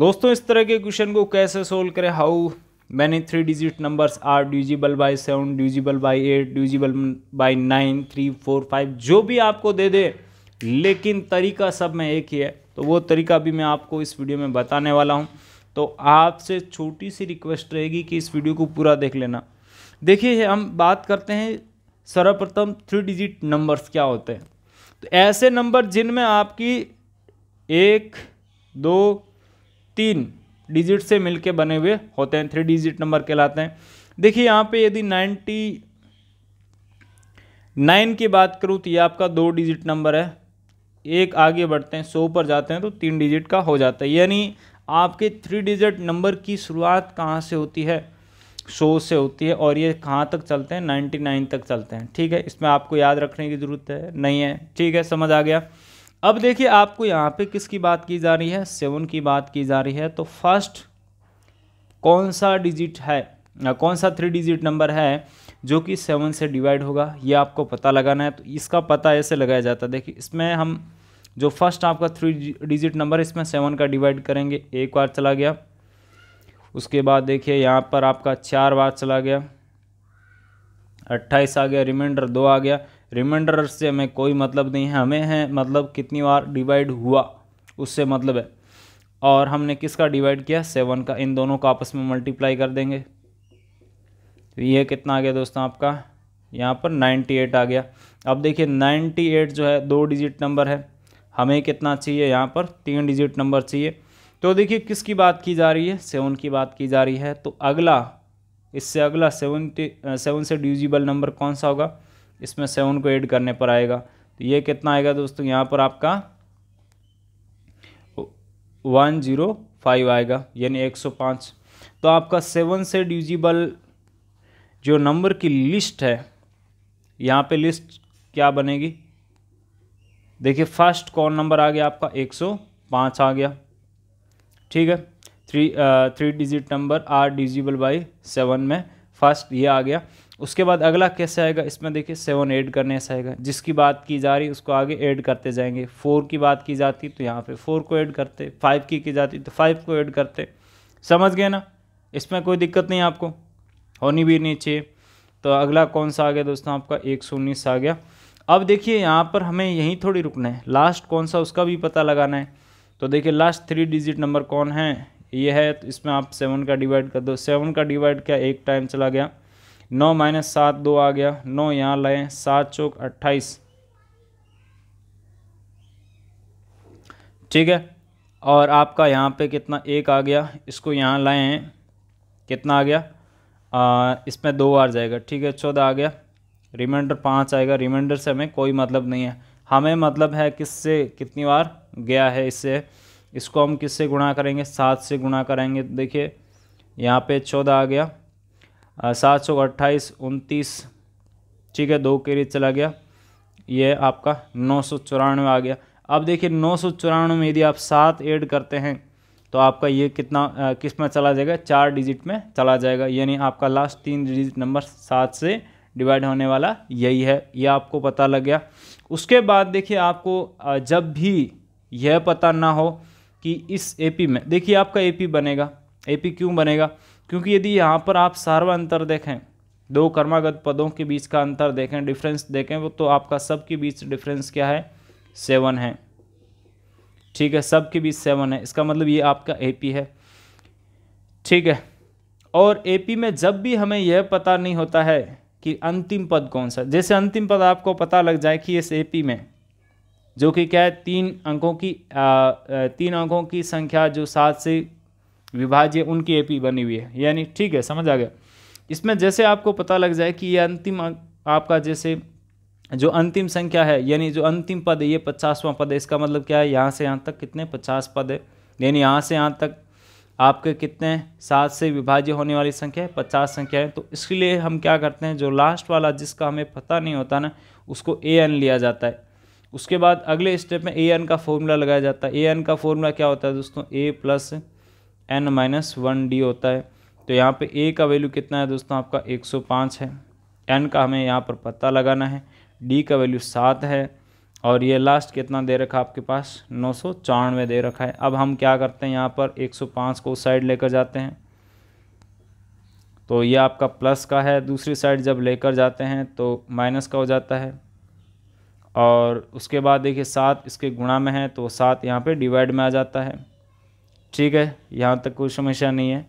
दोस्तों इस तरह के क्वेश्चन को कैसे सोल्व करें how many three digit numbers are divisible by seven divisible by eight divisible by nine three four five जो भी आपको दे दे लेकिन तरीका सब में एक ही है तो वो तरीका भी मैं आपको इस वीडियो में बताने वाला हूँ तो आपसे छोटी सी रिक्वेस्ट रहेगी कि इस वीडियो को पूरा देख लेना देखिए हम बात करते हैं सर्वप्रथम थ्री डिजिट नंबर्स क्या होते हैं तो ऐसे नंबर जिनमें आपकी एक दो तीन डिजिट से मिलके बने हुए होते हैं थ्री डिजिट नंबर कहलाते हैं देखिए यहाँ पे यदि नाइन्टी नाइन की बात करूँ तो ये आपका दो डिजिट नंबर है एक आगे बढ़ते हैं सौ पर जाते हैं तो तीन डिजिट का हो जाता है यानी आपके थ्री डिजिट नंबर की शुरुआत कहाँ से होती है सौ से होती है और ये कहाँ तक चलते हैं नाइन्टी नाइन तक चलते हैं ठीक है इसमें आपको याद रखने की ज़रूरत है नहीं है ठीक है समझ आ गया अब देखिए आपको यहाँ पे किसकी बात की जा रही है सेवन की बात की जा रही है तो फर्स्ट कौन सा डिजिट है कौन सा थ्री डिजिट नंबर है जो कि सेवन से डिवाइड होगा ये आपको पता लगाना है तो इसका पता ऐसे लगाया जाता है देखिए इसमें हम जो फर्स्ट आपका थ्री डिजिट नंबर इसमें सेवन का डिवाइड करेंगे एक बार चला गया उसके बाद देखिए यहाँ पर आपका चार बार चला गया अट्ठाईस आ गया रिमाइंडर दो आ गया रिमाइंडर से हमें कोई मतलब नहीं है हमें है मतलब कितनी बार डिवाइड हुआ उससे मतलब है और हमने किसका डिवाइड किया सेवन का इन दोनों को आपस में मल्टीप्लाई कर देंगे तो ये कितना आ गया दोस्तों आपका यहाँ पर नाइन्टी एट आ गया अब देखिए नाइन्टी एट जो है दो डिजिट नंबर है हमें कितना चाहिए यहाँ पर तीन डिजिट नंबर चाहिए तो देखिए किसकी बात की जा रही है सेवन की बात की जा रही है तो अगला इससे अगला सेवन सेवन से डिविजिबल नंबर कौन सा होगा इसमें सेवन को ऐड करने पर आएगा तो ये कितना आएगा दोस्तों यहाँ पर आपका वन जीरो फाइव आएगा यानी एक सौ पाँच तो आपका सेवन से डिजिबल जो नंबर की लिस्ट है यहाँ पे लिस्ट क्या बनेगी देखिए फर्स्ट कौन नंबर आ गया आपका एक सौ पाँच आ गया ठीक है three three digit number are divisible by seven में फर्स्ट ये आ गया उसके बाद अगला कैसे आएगा इसमें देखिए सेवन ऐड करने से आएगा जिसकी बात की जा रही उसको आगे ऐड करते जाएंगे फोर की बात की जाती तो यहाँ पे फोर को ऐड करते फाइव की की जाती तो फाइव को ऐड करते समझ गए ना इसमें कोई दिक्कत नहीं आपको होनी भी नहीं चाहिए तो अगला कौन सा आ गया दोस्तों आपका एक सौ उन्नीस आ गया अब देखिए यहाँ पर हमें यहीं थोड़ी रुकना है लास्ट कौन सा उसका भी पता लगाना है तो देखिए लास्ट थ्री डिजिट नंबर कौन है ये है तो इसमें आप सेवन का डिवाइड कर दो सेवन का डिवाइड क्या एक टाइम चला गया नौ माइनस सात दो आ गया नौ यहाँ लाएँ सात चौक अट्ठाईस ठीक है और आपका यहाँ पे कितना एक आ गया इसको यहाँ लाए हैं कितना आ गया आ, इसमें दो बार जाएगा ठीक है चौदह आ गया रिमाइंडर पाँच आएगा रिमाइंडर से हमें कोई मतलब नहीं है हमें मतलब है किससे कितनी बार गया है इससे इसको हम किससे गुणा करेंगे सात से गुणा करेंगे देखिए यहाँ पे चौदह आ गया सात सौ अट्ठाईस उनतीस ठीक है दो के लिए चला गया ये आपका नौ सौ चौरानवे आ गया अब देखिए नौ सौ चौरानवे में यदि आप सात ऐड करते हैं तो आपका ये कितना किस में चला जाएगा चार डिजिट में चला जाएगा यानी आपका लास्ट तीन डिजिट नंबर सात से डिवाइड होने वाला यही है ये आपको पता लग गया उसके बाद देखिए आपको जब भी यह पता ना हो कि इस एपी में देखिए आपका एपी बनेगा एपी क्यों बनेगा क्योंकि यदि यहाँ पर आप सर्व अंतर देखें दो कर्मागत पदों के बीच का अंतर देखें डिफरेंस देखें वो तो आपका सब के बीच डिफरेंस क्या है सेवन है ठीक है सब के बीच सेवन है इसका मतलब ये आपका एपी है ठीक है और एपी में जब भी हमें यह पता नहीं होता है कि अंतिम पद कौन सा जैसे अंतिम पद आपको पता लग जाए कि इस एपी में जो कि क्या है तीन अंकों की आ, तीन अंकों की संख्या जो सात से विभाज्य उनकी एपी बनी हुई है यानी ठीक है समझ आ गया इसमें जैसे आपको पता लग जाए कि ये अंतिम अं- आपका जैसे जो अंतिम संख्या है यानी जो अंतिम पद है ये पचासवां पद है इसका मतलब क्या है यहाँ से यहाँ तक कितने पचास पद है यानी यहाँ से यहाँ तक आपके कितने सात से विभाज्य होने वाली संख्या है पचास संख्या है तो इसके लिए हम क्या करते हैं जो लास्ट वाला जिसका हमें पता नहीं होता ना उसको ए एन लिया जाता है उसके बाद अगले स्टेप में ए एन का फॉर्मूला लगाया जाता है ए एन का फॉर्मूला क्या होता है दोस्तों A plus N minus one D होता है तो यहाँ पे ए का वैल्यू कितना है दोस्तों आपका 105 है एन का हमें यहाँ पर पता लगाना है डी का वैल्यू सात है और ये लास्ट कितना दे रखा आपके पास नौ दे रखा है अब हम क्या करते हैं यहाँ पर 105 को उस साइड लेकर जाते हैं तो ये आपका प्लस का है दूसरी साइड जब लेकर जाते हैं तो माइनस का हो जाता है और उसके बाद देखिए सात इसके गुणा में है तो सात यहाँ पर डिवाइड में आ जाता है ठीक है यहाँ तक कोई समस्या नहीं है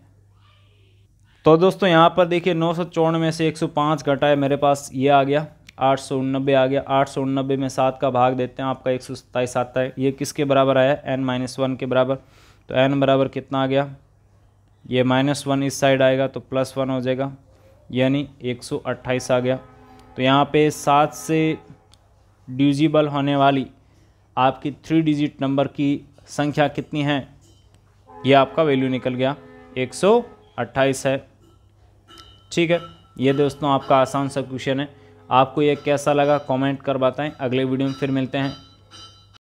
तो दोस्तों यहाँ पर देखिए नौ में से 105 घटा है मेरे पास ये आ गया आठ सौ उननबे आ गया आठ सौ उननबे में सात का भाग देते हैं आपका एक सौ सत्ताईस आता है ये किसके बराबर आया एन माइनस वन के बराबर तो एन बराबर कितना आ गया ये माइनस वन इस साइड आएगा तो प्लस वन हो जाएगा यानी एक सौ अट्ठाईस आ गया तो यहाँ पे सात से डिविजिबल होने वाली आपकी थ्री डिजिट नंबर की संख्या कितनी है ये आपका वैल्यू निकल गया 128 है ठीक है ये दोस्तों आपका आसान सा क्वेश्चन है आपको ये कैसा लगा कमेंट कर बताएं अगले वीडियो में फिर मिलते हैं